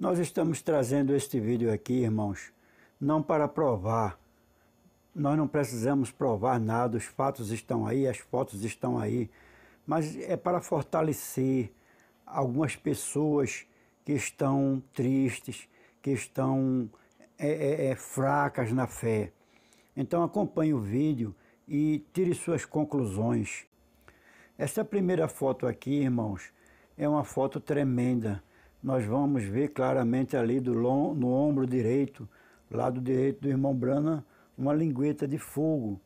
Nós estamos trazendo este vídeo aqui, irmãos, não para provar. Nós não precisamos provar nada, os fatos estão aí, as fotos estão aí, mas é para fortalecer algumas pessoas que estão tristes, que estão é, é, é fracas na fé. Então acompanhe o vídeo e tire suas conclusões. Esta primeira foto aqui, irmãos, é uma foto tremenda nós vamos ver claramente ali do no ombro direito, lado direito do irmão Brana, uma lingueta de fogo,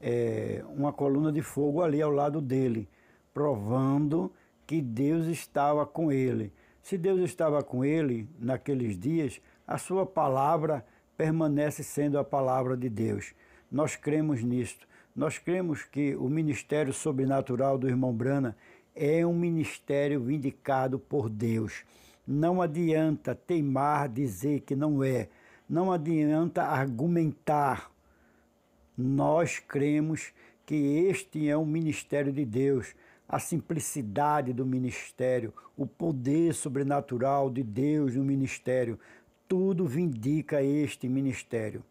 é, uma coluna de fogo ali ao lado dele, provando que Deus estava com ele. Se Deus estava com ele naqueles dias, a sua palavra permanece sendo a palavra de Deus. Nós cremos nisto. Nós cremos que o ministério sobrenatural do irmão Brana é um ministério vindicado por Deus. Não adianta teimar dizer que não é, não adianta argumentar. Nós cremos que este é um ministério de Deus, a simplicidade do ministério, o poder sobrenatural de Deus no ministério, tudo vindica este ministério.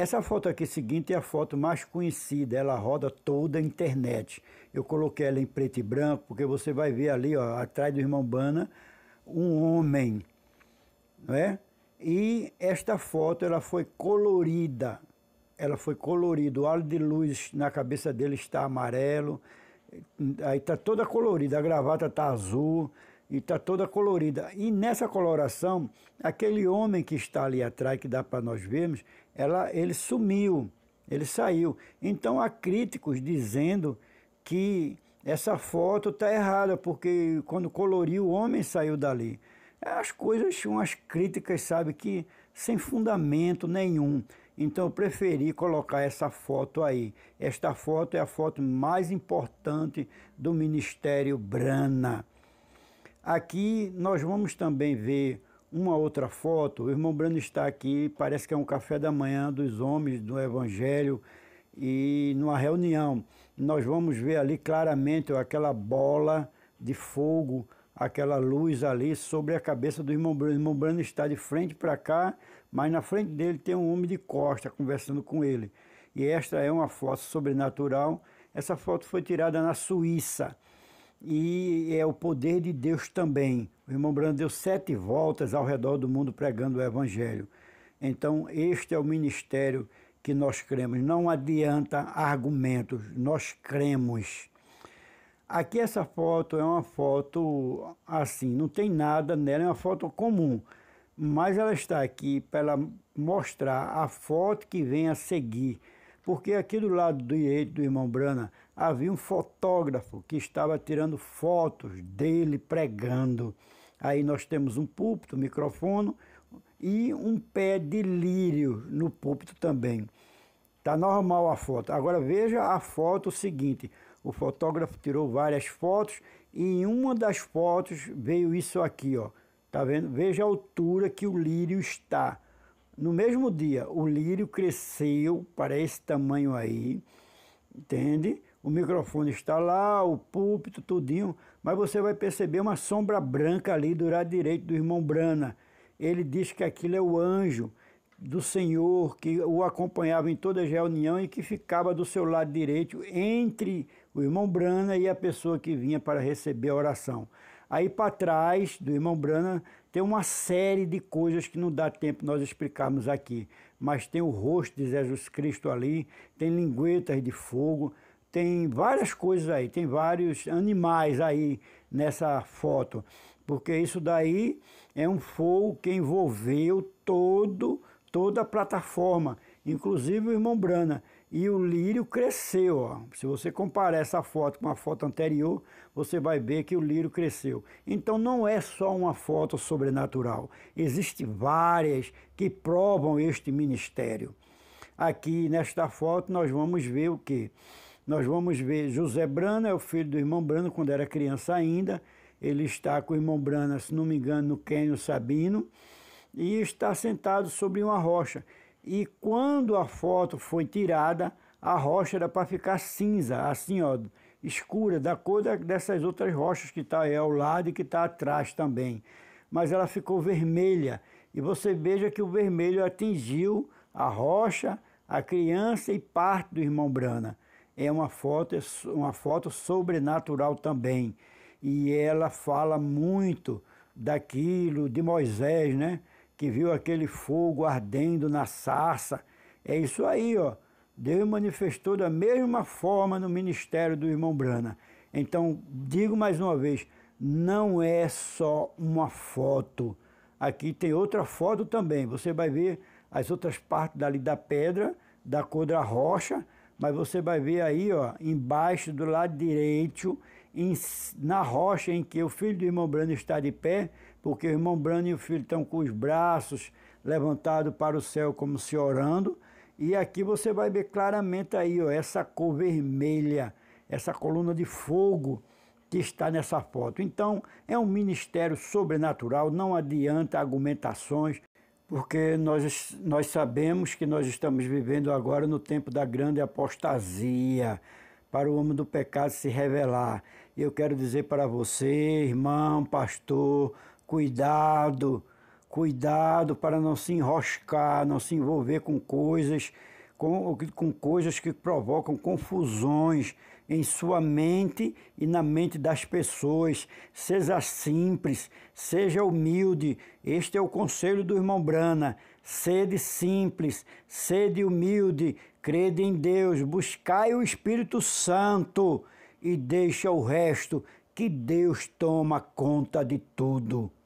Essa foto aqui seguinte é a foto mais conhecida, ela roda toda a internet. Eu coloquei ela em preto e branco porque você vai ver ali, ó, atrás do irmão Bana, um homem, não é? E esta foto ela foi colorida, ela foi colorida. O halo de luz na cabeça dele está amarelo, aí está toda colorida, a gravata está azul e está toda colorida. E nessa coloração, aquele homem que está ali atrás, que dá para nós vermos, ela, ele sumiu, ele saiu. Então há críticos dizendo que essa foto está errada, porque quando coloriu o homem saiu dali. É as coisas, umas críticas, sabe, que sem fundamento nenhum. Então eu preferi colocar essa foto aí. Esta foto é a foto mais importante do Ministério Brana. Aqui nós vamos também ver uma outra foto. O irmão Brando está aqui, parece que é um café da manhã dos homens do Evangelho e numa reunião. Nós vamos ver ali claramente aquela bola de fogo, aquela luz ali sobre a cabeça do irmão Brando. O irmão Brando está de frente para cá, mas na frente dele tem um homem de costa conversando com ele. E esta é uma foto sobrenatural. Essa foto foi tirada na Suíça e é o poder de Deus também. O irmão Branham deu sete voltas ao redor do mundo pregando o Evangelho. Então, este é o ministério que nós cremos. Não adianta argumentos, nós cremos. Aqui essa foto é uma foto assim, não tem nada nela, é uma foto comum. Mas ela está aqui para mostrar a foto que vem a seguir. Porque aqui do lado direito do irmão Brana havia um fotógrafo que estava tirando fotos dele pregando. Aí nós temos um púlpito, um microfone e um pé de lírio no púlpito também. Tá normal a foto. Agora veja a foto seguinte. O fotógrafo tirou várias fotos e em uma das fotos veio isso aqui, ó. Tá vendo? Veja a altura que o lírio está. No mesmo dia, o lírio cresceu para esse tamanho aí, entende? o microfone está lá, o púlpito, tudinho, mas você vai perceber uma sombra branca ali do lado direito do irmão Brana. Ele diz que aquilo é o anjo do Senhor que o acompanhava em toda a reunião e que ficava do seu lado direito entre o irmão Brana e a pessoa que vinha para receber a oração. Aí para trás do irmão Brana tem uma série de coisas que não dá tempo nós explicarmos aqui, mas tem o rosto de Jesus Cristo ali, tem linguetas de fogo, tem várias coisas aí, tem vários animais aí nessa foto, porque isso daí é um fogo que envolveu todo toda a plataforma, inclusive o irmão Brana. E o lírio cresceu, ó. Se você comparar essa foto com a foto anterior, você vai ver que o lírio cresceu. Então não é só uma foto sobrenatural. Existem várias que provam este ministério. Aqui nesta foto nós vamos ver o que nós vamos ver José Brana, é o filho do irmão Brana, quando era criança ainda. Ele está com o irmão Brana, se não me engano, no Quênio Sabino, e está sentado sobre uma rocha. E quando a foto foi tirada, a rocha era para ficar cinza, assim, ó, escura, da cor dessas outras rochas que está ao lado e que está atrás também. Mas ela ficou vermelha. E você veja que o vermelho atingiu a rocha, a criança e parte do irmão Brana é uma foto, é uma foto sobrenatural também. E ela fala muito daquilo de Moisés, né? Que viu aquele fogo ardendo na sarça. É isso aí, ó. Deus manifestou da mesma forma no ministério do irmão Brana. Então, digo mais uma vez, não é só uma foto. Aqui tem outra foto também. Você vai ver as outras partes dali da pedra, da cor da rocha mas você vai ver aí, ó, embaixo do lado direito, em, na rocha em que o filho do irmão Brando está de pé, porque o irmão Brando e o filho estão com os braços levantados para o céu como se orando. E aqui você vai ver claramente aí, ó, essa cor vermelha, essa coluna de fogo que está nessa foto. Então, é um ministério sobrenatural, não adianta argumentações, porque nós, nós sabemos que nós estamos vivendo agora no tempo da grande apostasia, para o homem do pecado se revelar. E eu quero dizer para você, irmão, pastor, cuidado, cuidado para não se enroscar, não se envolver com coisas com, com coisas que provocam confusões em sua mente e na mente das pessoas. Seja simples, seja humilde. Este é o conselho do irmão Brana. Sede simples, sede humilde, crede em Deus, buscai o Espírito Santo e deixa o resto que Deus toma conta de tudo.